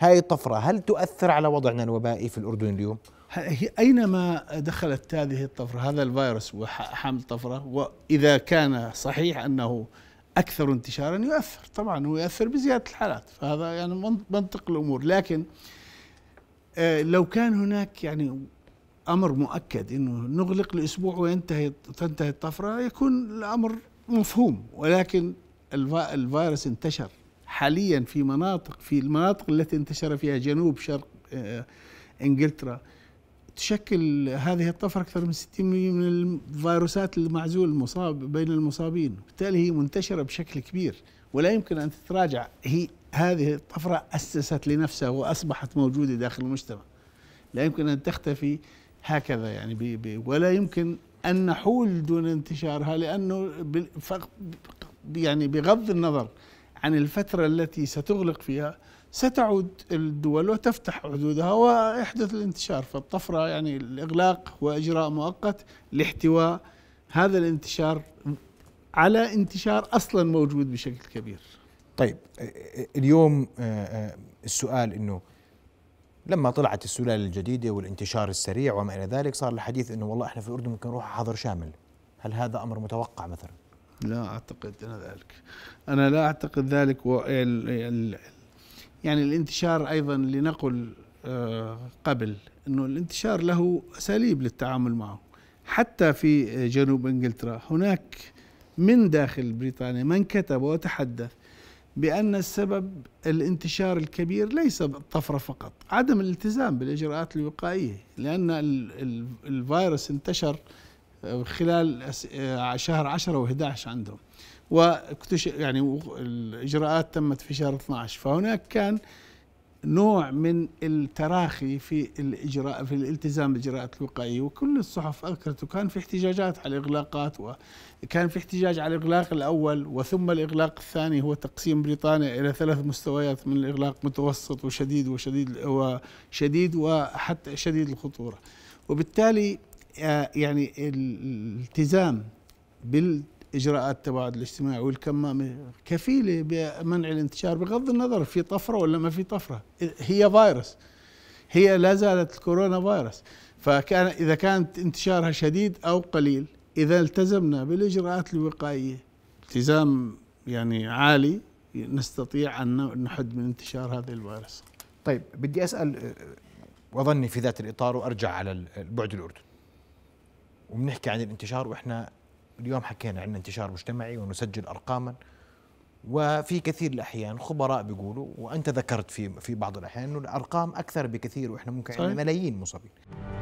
هاي الطفرة هل تؤثر على وضعنا الوبائي في الأردن اليوم؟ أينما دخلت هذه الطفرة هذا الفيروس وحامل طفرة وإذا كان صحيح أنه أكثر انتشارا يؤثر طبعا هو يؤثر بزيادة الحالات فهذا يعني منطق الأمور لكن آه، لو كان هناك يعني امر مؤكد انه نغلق لاسبوع وينتهي تنتهي الطفره يكون الامر مفهوم ولكن الفيروس انتشر حاليا في مناطق في المناطق التي انتشر فيها جنوب شرق آه، انجلترا تشكل هذه الطفرة أكثر من 60% من الفيروسات المعزول المصاب بين المصابين بالتالي هي منتشرة بشكل كبير ولا يمكن أن تتراجع هي هذه الطفرة أسست لنفسها وأصبحت موجودة داخل المجتمع لا يمكن أن تختفي هكذا يعني بي بي ولا يمكن أن نحول دون انتشارها لأنه يعني بغض النظر عن الفترة التي ستغلق فيها ستعود الدول وتفتح حدودها ويحدث الانتشار فالطفرة يعني الإغلاق هو إجراء مؤقت لاحتواء هذا الانتشار على انتشار أصلا موجود بشكل كبير طيب اليوم آه، آه، السؤال أنه لما طلعت السلالة الجديدة والانتشار السريع وما إلى ذلك صار الحديث أنه والله إحنا في الأردن ممكن نروح حظر شامل هل هذا أمر متوقع مثلا؟ لا أعتقد أنا ذلك أنا لا أعتقد ذلك و... يعني الانتشار أيضا لنقل آه، قبل أنه الانتشار له أساليب للتعامل معه حتى في جنوب إنجلترا هناك من داخل بريطانيا من كتب وتحدث بأن السبب الانتشار الكبير ليس الطفرة فقط عدم الالتزام بالإجراءات الوقائية لأن الفيروس انتشر خلال آه، شهر 10 و11 عندهم وكتش يعني الاجراءات تمت في شهر 12 فهناك كان نوع من التراخي في الاجراء في الالتزام بالاجراءات الوقائيه وكل الصحف اذكرت وكان في احتجاجات على الاغلاقات وكان في احتجاج على الاغلاق الاول وثم الاغلاق الثاني هو تقسيم بريطانيا الى ثلاث مستويات من الاغلاق متوسط وشديد وشديد وشديد وحتى شديد الخطوره وبالتالي يعني الالتزام بالاجراءات التباعد الاجتماعي والكمامه كفيله بمنع الانتشار بغض النظر في طفره ولا ما في طفره هي فيروس هي لا زالت الكورونا فيروس فكان اذا كانت انتشارها شديد او قليل اذا التزمنا بالاجراءات الوقائيه التزام يعني عالي نستطيع ان نحد من انتشار هذا الفيروس. طيب بدي اسال وظني في ذات الاطار وارجع على البعد الاردني. وبنحكي عن الانتشار واحنا اليوم حكينا عن انتشار مجتمعي ونسجل ارقاما وفي كثير الاحيان خبراء بيقولوا وانت ذكرت في في بعض الاحيان انه الارقام اكثر بكثير واحنا ممكن عندنا ملايين مصابين